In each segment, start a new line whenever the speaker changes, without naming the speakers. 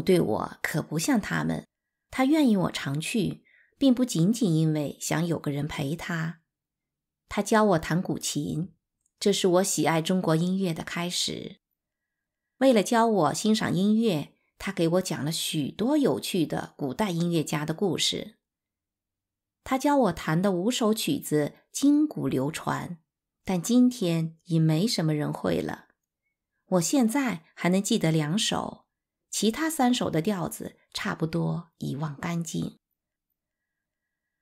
对我可不像他们，他愿意我常去，并不仅仅因为想有个人陪他。他教我弹古琴，这是我喜爱中国音乐的开始。为了教我欣赏音乐，他给我讲了许多有趣的古代音乐家的故事。他教我弹的五首曲子，今古流传，但今天已没什么人会了。我现在还能记得两首。其他三首的调子差不多遗忘干净。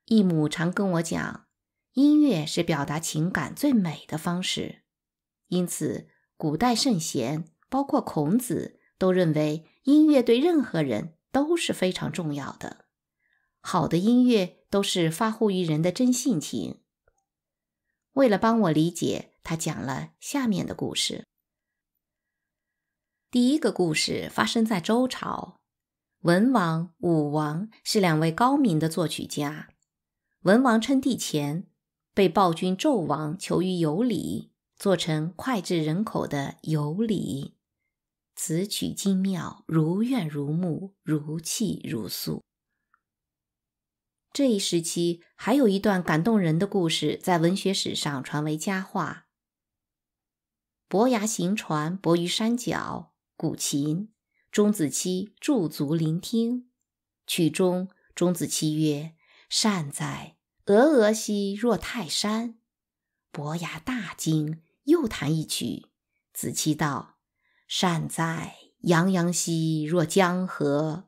义母常跟我讲，音乐是表达情感最美的方式，因此古代圣贤，包括孔子，都认为音乐对任何人都是非常重要的。好的音乐都是发乎于人的真性情。为了帮我理解，他讲了下面的故事。第一个故事发生在周朝，文王、武王是两位高明的作曲家。文王称帝前，被暴君纣王囚于有礼，做成脍炙人口的《有礼》。词曲精妙，如怨如慕，如泣如诉。这一时期还有一段感动人的故事，在文学史上传为佳话。伯牙行船，泊于山脚。古琴，钟子期驻足聆听，曲中，钟子期曰：“善哉，峨峨兮若泰山。”伯牙大惊，又弹一曲，子期道：“善哉，洋洋兮若江河。”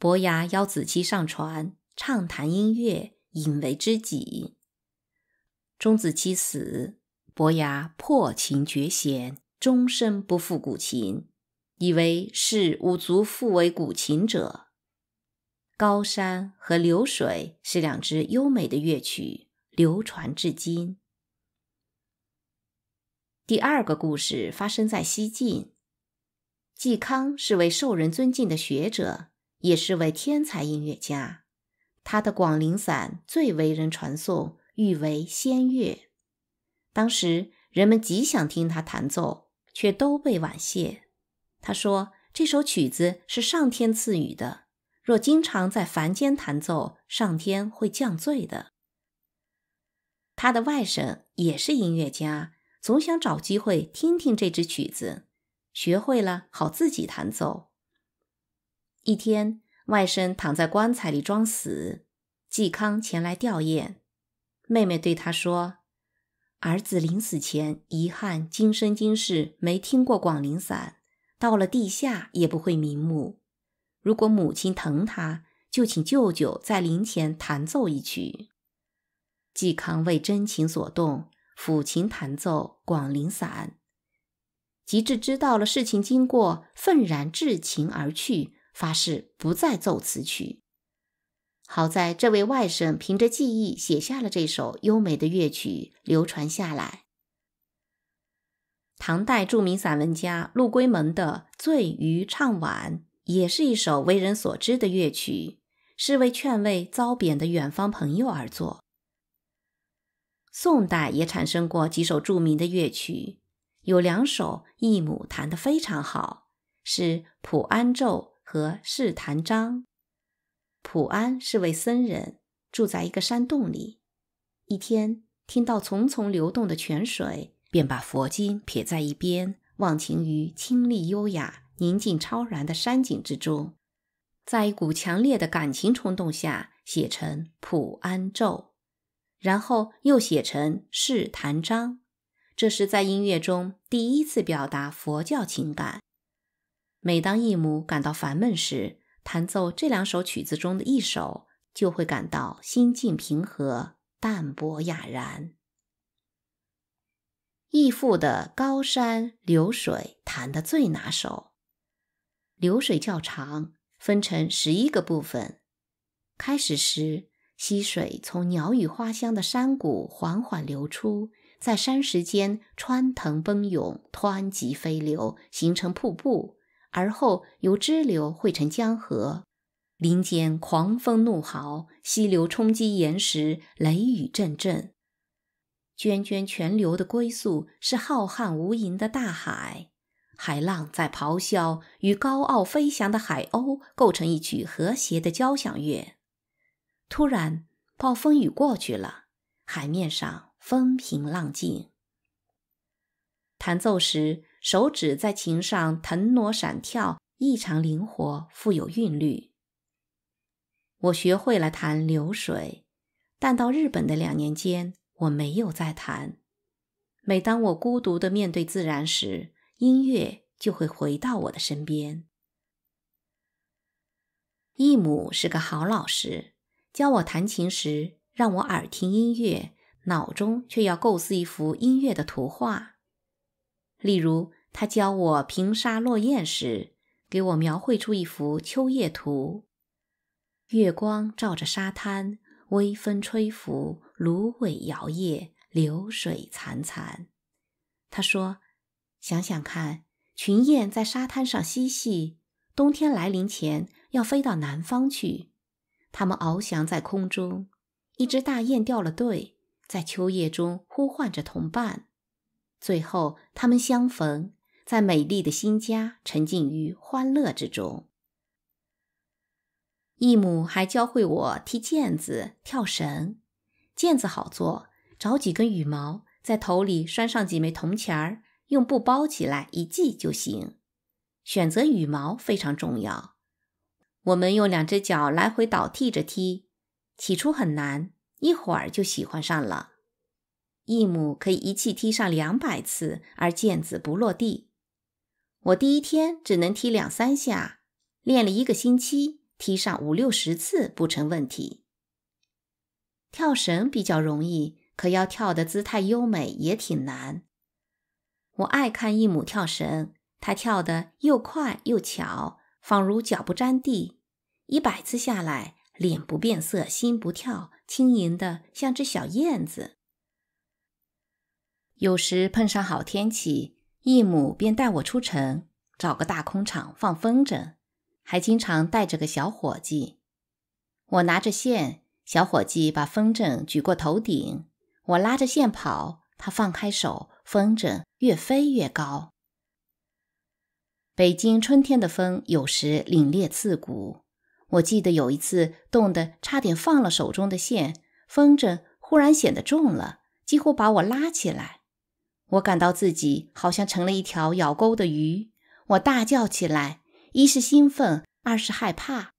伯牙邀子期上船，畅谈音乐，引为知己。钟子期死，伯牙破琴绝弦。终身不复古琴，以为是五足复为古琴者。高山和流水是两支优美的乐曲，流传至今。第二个故事发生在西晋，嵇康是位受人尊敬的学者，也是位天才音乐家。他的《广陵散》最为人传颂，誉为仙乐。当时人们极想听他弹奏。却都被婉谢。他说：“这首曲子是上天赐予的，若经常在凡间弹奏，上天会降罪的。”他的外甥也是音乐家，总想找机会听听这支曲子，学会了好自己弹奏。一天，外甥躺在棺材里装死，嵇康前来吊唁，妹妹对他说。儿子临死前遗憾今生今世没听过广陵散，到了地下也不会瞑目。如果母亲疼他，就请舅舅在灵前弹奏一曲。嵇康为真情所动，抚琴弹奏广陵散，及至知道了事情经过，愤然至琴而去，发誓不再奏此曲。好在这位外甥凭着记忆写下了这首优美的乐曲，流传下来。唐代著名散文家陆龟蒙的《醉渔唱晚》也是一首为人所知的乐曲，是为劝慰遭贬的远方朋友而作。宋代也产生过几首著名的乐曲，有两首易母弹得非常好，是《普安咒》和《试弹章》。普安是位僧人，住在一个山洞里。一天，听到淙淙流动的泉水，便把佛经撇在一边，忘情于清丽、优雅、宁静、超然的山景之中。在一股强烈的感情冲动下，写成《普安咒》，然后又写成《释檀章》。这是在音乐中第一次表达佛教情感。每当义母感到烦闷时，弹奏这两首曲子中的一首，就会感到心境平和、淡泊雅然。义父的《高山流水》弹得最拿手，流水较长，分成十一个部分。开始时，溪水从鸟语花香的山谷缓缓流出，在山石间穿腾奔涌，湍急飞流，形成瀑布。而后由支流汇成江河，林间狂风怒号，溪流冲击岩石，雷雨阵阵。涓涓泉流的归宿是浩瀚无垠的大海，海浪在咆哮，与高傲飞翔的海鸥构成一曲和谐的交响乐。突然，暴风雨过去了，海面上风平浪静。弹奏时。手指在琴上腾挪闪跳，异常灵活，富有韵律。我学会了弹《流水》，但到日本的两年间，我没有再弹。每当我孤独地面对自然时，音乐就会回到我的身边。义母是个好老师，教我弹琴时，让我耳听音乐，脑中却要构思一幅音乐的图画。例如，他教我平沙落雁时，给我描绘出一幅秋夜图：月光照着沙滩，微风吹拂，芦苇摇曳，流水潺潺。他说：“想想看，群雁在沙滩上嬉戏，冬天来临前要飞到南方去。它们翱翔在空中，一只大雁掉了队，在秋夜中呼唤着同伴。”最后，他们相逢在美丽的新家，沉浸于欢乐之中。义母还教会我踢毽子、跳绳。毽子好做，找几根羽毛，在头里拴上几枚铜钱儿，用布包起来一系就行。选择羽毛非常重要。我们用两只脚来回倒替着踢，起初很难，一会儿就喜欢上了。一母可以一气踢上两百次，而毽子不落地。我第一天只能踢两三下，练了一个星期，踢上五六十次不成问题。跳绳比较容易，可要跳的姿态优美也挺难。我爱看一母跳绳，他跳得又快又巧，仿如脚不沾地。一百次下来，脸不变色，心不跳，轻盈的像只小燕子。有时碰上好天气，义母便带我出城，找个大空场放风筝，还经常带着个小伙计。我拿着线，小伙计把风筝举过头顶，我拉着线跑，他放开手，风筝越飞越高。北京春天的风有时凛冽刺骨，我记得有一次冻得差点放了手中的线，风筝忽然显得重了，几乎把我拉起来。我感到自己好像成了一条咬钩的鱼，我大叫起来，一是兴奋，二是害怕。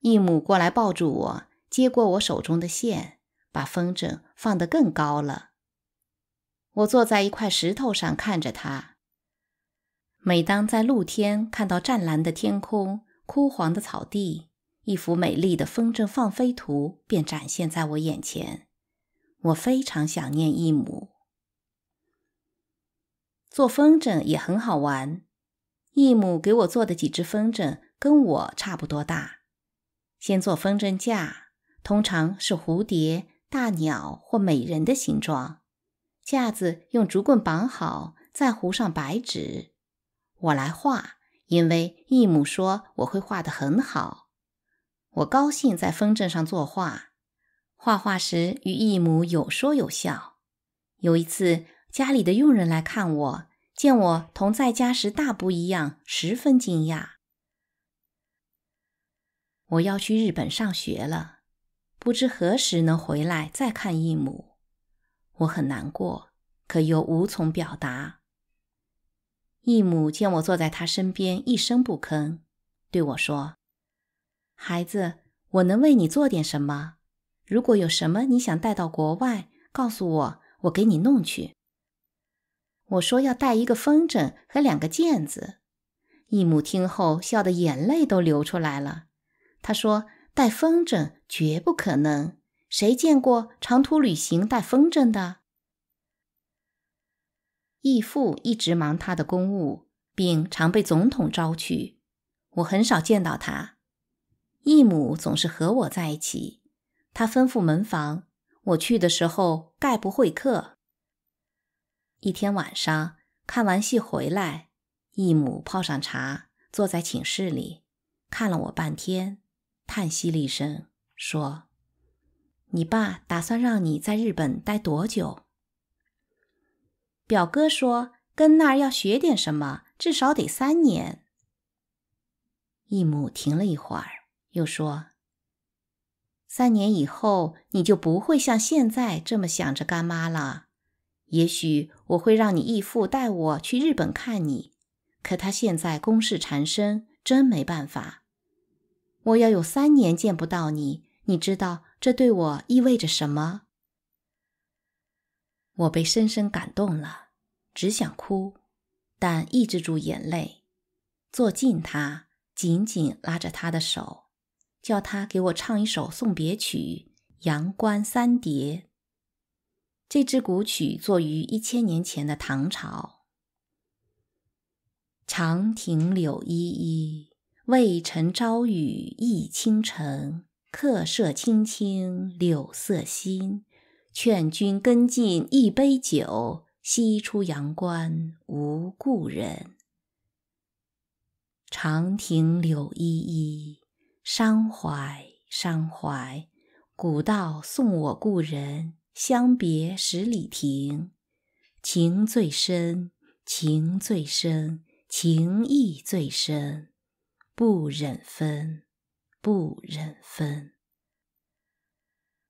义母过来抱住我，接过我手中的线，把风筝放得更高了。我坐在一块石头上看着它。每当在露天看到湛蓝的天空、枯黄的草地，一幅美丽的风筝放飞图便展现在我眼前。我非常想念义母。做风筝也很好玩，义母给我做的几只风筝跟我差不多大。先做风筝架，通常是蝴蝶、大鸟或美人的形状。架子用竹棍绑好，再糊上白纸。我来画，因为义母说我会画的很好。我高兴在风筝上作画，画画时与义母有说有笑。有一次，家里的佣人来看我。见我同在家时大不一样，十分惊讶。我要去日本上学了，不知何时能回来再看义母，我很难过，可又无从表达。义母见我坐在他身边一声不吭，对我说：“孩子，我能为你做点什么？如果有什么你想带到国外，告诉我，我给你弄去。”我说要带一个风筝和两个毽子，义母听后笑得眼泪都流出来了。他说：“带风筝绝不可能，谁见过长途旅行带风筝的？”义父一直忙他的公务，并常被总统招去，我很少见到他。义母总是和我在一起，他吩咐门房，我去的时候概不会客。一天晚上看完戏回来，义母泡上茶，坐在寝室里看了我半天，叹息了一声，说：“你爸打算让你在日本待多久？”表哥说：“跟那儿要学点什么，至少得三年。”义母停了一会儿，又说：“三年以后，你就不会像现在这么想着干妈了。”也许我会让你义父带我去日本看你，可他现在公事缠身，真没办法。我要有三年见不到你，你知道这对我意味着什么？我被深深感动了，只想哭，但抑制住眼泪，坐近他，紧紧拉着他的手，叫他给我唱一首送别曲《阳关三叠》。这支古曲作于一千年前的唐朝。长亭柳依依，渭城朝雨浥轻尘，客舍青青柳色新。劝君更尽一杯酒，西出阳关无故人。长亭柳依依，伤怀伤怀，古道送我故人。相别十里亭，情最深，情最深，情意最深，不忍分，不忍分。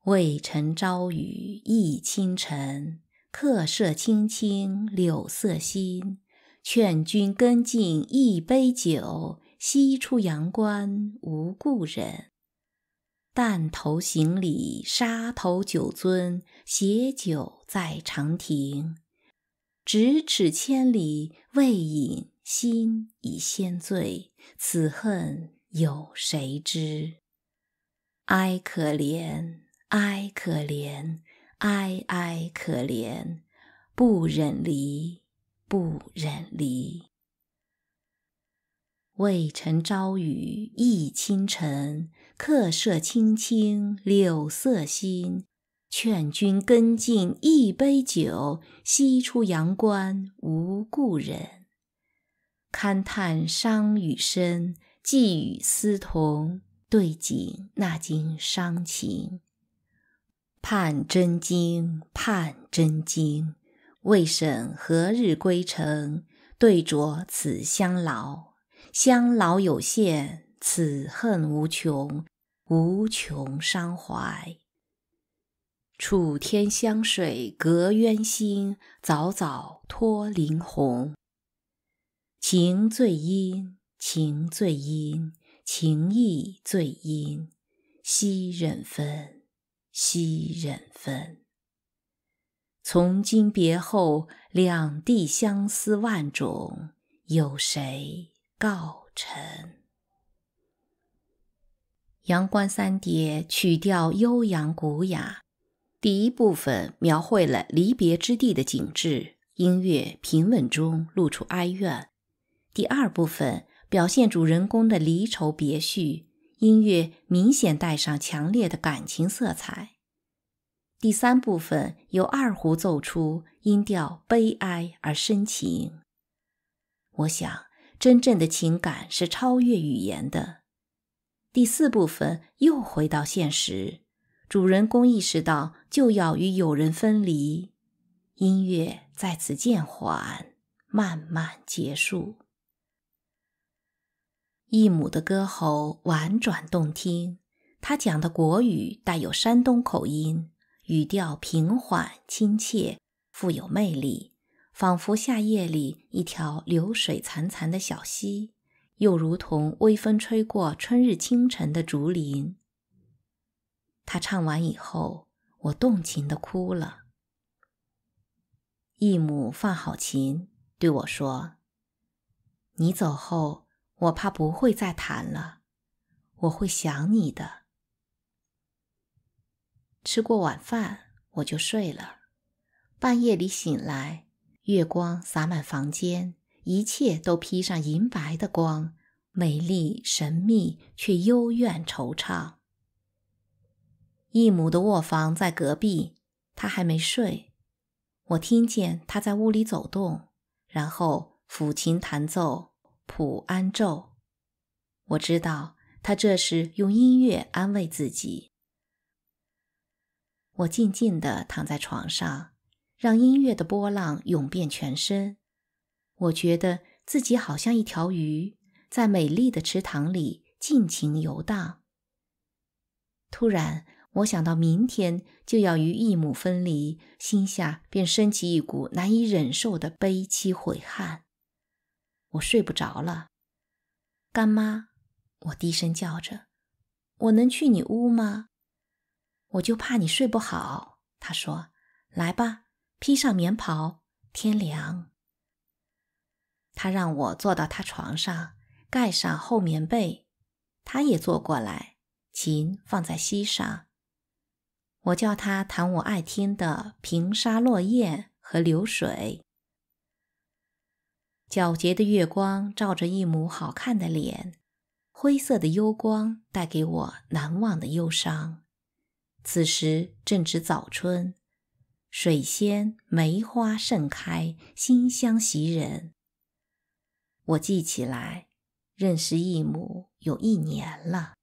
渭城朝雨浥轻尘，客舍青青柳色新。劝君更尽一杯酒，西出阳关无故人。弹头行礼，沙头酒樽，携酒在长亭。咫尺千里，未饮心已先醉。此恨有谁知？哀可怜，哀可怜，哀哀可怜，不忍离，不忍离。渭城朝雨浥轻尘。客舍青青柳色新，劝君更尽一杯酒。西出阳关无故人。堪叹伤与身，寄与思同对景那尽伤情。盼真经，盼真经，未审何日归程？对酌此相劳，相劳有限。此恨无穷，无穷伤怀。楚天湘水隔渊心，早早托灵红。情最殷，情最殷，情意最殷，惜忍分，惜忍分。从今别后，两地相思万种，有谁告陈？《阳关三叠》曲调悠扬古雅，第一部分描绘了离别之地的景致，音乐平稳中露出哀怨；第二部分表现主人公的离愁别绪，音乐明显带上强烈的感情色彩；第三部分由二胡奏出，音调悲哀而深情。我想，真正的情感是超越语言的。第四部分又回到现实，主人公意识到就要与友人分离，音乐再次渐缓，慢慢结束。义母的歌喉婉转动听，他讲的国语带有山东口音，语调平缓亲切，富有魅力，仿佛夏夜里一条流水潺潺的小溪。又如同微风吹过春日清晨的竹林。他唱完以后，我动情的哭了。义母放好琴，对我说：“你走后，我怕不会再弹了，我会想你的。”吃过晚饭，我就睡了。半夜里醒来，月光洒满房间。一切都披上银白的光，美丽神秘，却幽怨惆怅。义母的卧房在隔壁，他还没睡，我听见他在屋里走动，然后抚琴弹奏普安咒。我知道他这是用音乐安慰自己。我静静地躺在床上，让音乐的波浪涌遍全身。我觉得自己好像一条鱼，在美丽的池塘里尽情游荡。突然，我想到明天就要与异母分离，心下便升起一股难以忍受的悲戚悔恨。我睡不着了，干妈，我低声叫着：“我能去你屋吗？”我就怕你睡不好。他说：“来吧，披上棉袍，天凉。”他让我坐到他床上，盖上厚棉被。他也坐过来，琴放在膝上。我叫他弹我爱听的《平沙落雁》和《流水》。皎洁的月光照着一抹好看的脸，灰色的幽光带给我难忘的忧伤。此时正值早春，水仙、梅花盛开，馨香袭人。我记起来，认识义母有一年了。